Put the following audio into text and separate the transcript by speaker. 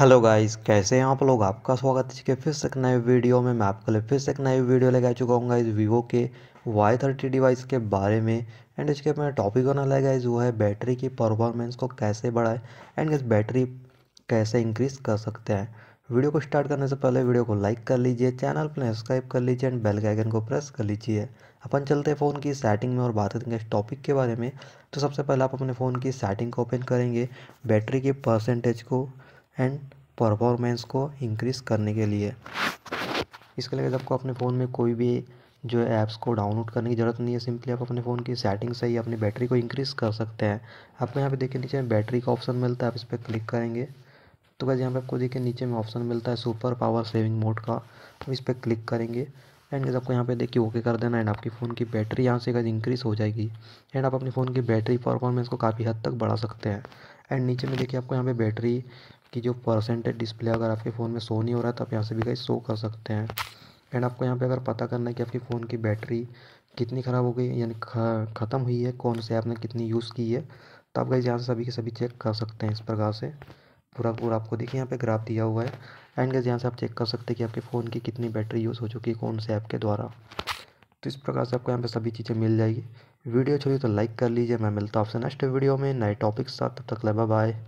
Speaker 1: hello guys कैसे हैं आप लोग आपका स्वागत है कि फिर से एक नए वीडियो में मैं आपके लिए फिर से एक नई वीडियो लेकर आ चुका हूँ गाइस वीवो के वाई थर्टी डिवाइस के बारे में एंड इसके मेरा टॉपिक होने लगा गाइस वो है बैटरी की परफॉर्मेंस को कैसे बढ़ाएं एंड इस बैटरी कैसे इंक्रीज़ कर सकते हैं वीडियो को स्टार्ट करने से पहले वीडियो को लाइक कर लीजिए चैनल पर सब्सक्राइब कर लीजिए एंड बेल आइकन को प्रेस कर लीजिए अपन चलते हैं फ़ोन की सेटिंग में और बात करेंगे इस टॉपिक के बारे में तो सबसे पहले आप अपने फ़ोन की सेटिंग को ओपन करेंगे बैटरी के परसेंटेज को एंड परफॉर्मेंस को इंक्रीज़ करने के लिए इसके लिए आपको अपने फ़ोन में कोई भी जो ऐप्स को डाउनलोड करने की ज़रूरत नहीं है सिंपली आप अपने फ़ोन की सेटिंग से ही अपनी बैटरी को इंक्रीज़ कर सकते हैं आपको यहाँ पे देखिए नीचे में बैटरी का ऑप्शन मिलता है आप इस पर क्लिक करेंगे तो कैसे यहाँ पे आपको देखिए नीचे में ऑप्शन मिलता है सुपर पावर सेविंग मोड का आप इस पर क्लिक करेंगे एंड कैसे आपको यहाँ पे देखिए ओके कर देना एंड आपकी फ़ोन की बैटरी यहाँ से इंक्रीज़ हो जाएगी एंड आप अपने फ़ोन की बैटरी परफॉर्मेंस को काफ़ी हद तक बढ़ा सकते हैं एंड नीचे में देखिए आपको यहाँ पे बैटरी कि जो परसेंटेज डिस्प्ले अगर आपके फ़ोन में शो नहीं हो रहा है तो आप यहाँ से भी गाइस शो कर सकते हैं एंड आपको यहाँ पे अगर पता करना है कि आपकी फ़ोन की बैटरी कितनी ख़राब हो गई यानी ख़त्म हुई है कौन से आपने कितनी यूज़ की है तो आप गाइज यहाँ से सभी के सभी चेक कर सकते हैं इस प्रकार से पूरा पूरा आपको देखिए यहाँ पे ग्राफ दिया हुआ है एंड गाइज यहाँ से आप चेक कर सकते हैं कि आपके फ़ोन की कितनी बैटरी यूज़ हो चुकी है कौन से ऐप के द्वारा तो इस प्रकार से आपको यहाँ पे सभी चीज़ें मिल जाएगी वीडियो छोड़ी तो लाइक कर लीजिए मैं मिलता हूँ आपसे नेक्स्ट वीडियो में नए टॉपिक्स साथ तब तक ले बाय